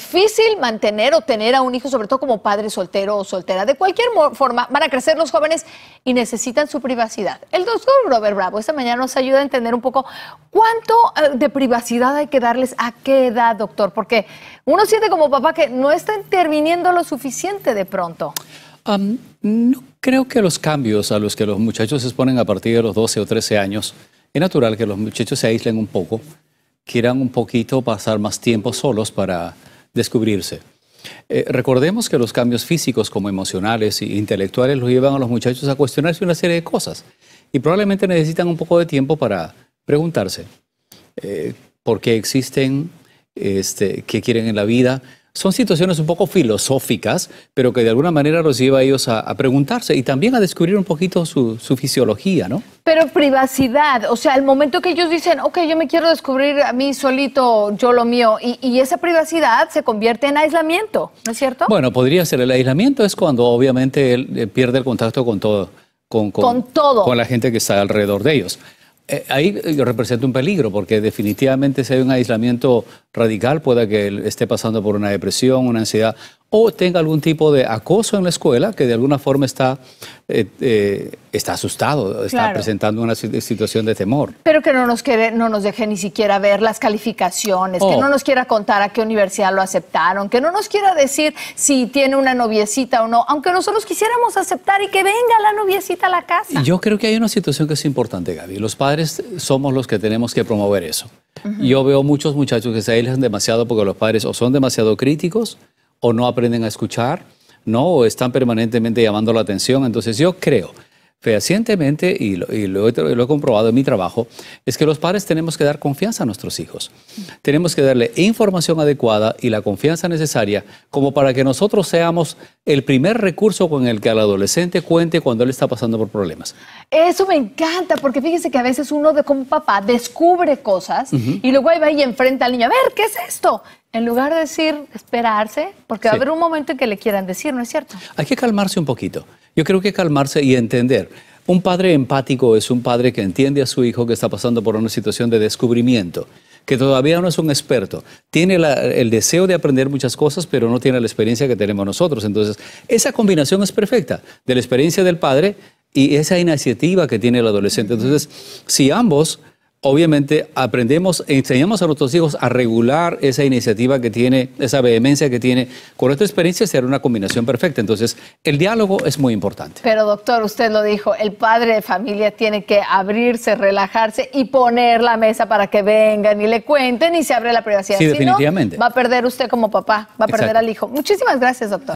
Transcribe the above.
difícil mantener o tener a un hijo, sobre todo como padre soltero o soltera. De cualquier forma, van a crecer los jóvenes y necesitan su privacidad. El doctor Robert Bravo esta mañana nos ayuda a entender un poco cuánto eh, de privacidad hay que darles a qué edad, doctor, porque uno siente como papá que no está interviniendo lo suficiente de pronto. no creo que los cambios a los que los muchachos se exponen a partir de los 12 o 13 años, es natural que los muchachos se aíslen un poco, quieran un poquito pasar más tiempo solos para descubrirse. Eh, recordemos que los cambios físicos como emocionales e intelectuales los llevan a los muchachos a cuestionarse una serie de cosas y probablemente necesitan un poco de tiempo para preguntarse eh, por qué existen, este, qué quieren en la vida, son situaciones un poco filosóficas, pero que de alguna manera los lleva a ellos a, preguntarse y también a descubrir un poquito su, fisiología, ¿no? Pero privacidad, o sea, el momento que ellos dicen, ok, yo me quiero descubrir a mí solito, yo lo mío, y, esa privacidad se convierte en aislamiento, ¿no es cierto? Bueno, podría ser. El aislamiento es cuando obviamente él eh, pierde el contacto con todo. Con, con, con todo. Con la gente que está alrededor de ellos. Eh, ahí eh, representa un peligro, porque definitivamente si hay un aislamiento radical, pueda que esté pasando por una depresión, una ansiedad, o tenga algún tipo de acoso en la escuela que de alguna forma está, eh, eh, está asustado, está presentando una situación de temor. Pero que no nos, quiere, no nos deje ni siquiera ver las calificaciones, que oh. no nos quiera contar a qué universidad lo aceptaron, que no nos quiera decir si tiene una noviecita o no, aunque nosotros quisiéramos aceptar y que venga la noviecita a la casa. Yo creo que hay una situación que es importante, Gaby. Los padres somos los que tenemos que promover eso. Yo veo muchos muchachos que se aíslan demasiado porque los padres o son demasiado críticos, o no aprenden a escuchar, ¿no? O están permanentemente llamando la atención. Entonces yo creo fehacientemente, y lo, he comprobado en mi trabajo, es que los padres tenemos que dar confianza a nuestros hijos. Tenemos que darle información adecuada y la confianza necesaria como para que nosotros seamos el primer recurso con el que al adolescente cuente cuando él está pasando por problemas. Eso me encanta, porque fíjese que a veces uno como papá descubre cosas y luego ahí va y enfrenta al niño, a ver, ¿qué es esto? En lugar de decir esperarse, porque va a haber un momento en que le quieran decir, ¿no es cierto? Hay que calmarse un poquito. Yo creo que calmarse y entender. Un padre empático es un padre que entiende a su hijo que está pasando por una situación de descubrimiento, que todavía no es un experto. Tiene el deseo de aprender muchas cosas, pero no tiene la experiencia que tenemos nosotros. Entonces, esa combinación es perfecta de la experiencia del padre y esa iniciativa que tiene el adolescente. Entonces, si ambos obviamente aprendemos e enseñamos a nuestros hijos a regular esa iniciativa que tiene, esa vehemencia que tiene. Con esta experiencia será una combinación perfecta. Entonces, el diálogo es muy importante. Pero doctor, usted lo dijo, el padre de familia tiene que abrirse, relajarse y poner la mesa para que vengan y le cuenten y se abre la privacidad. Sí, definitivamente. Si no, va a perder usted como papá, va a perder al hijo. Muchísimas gracias, doctor.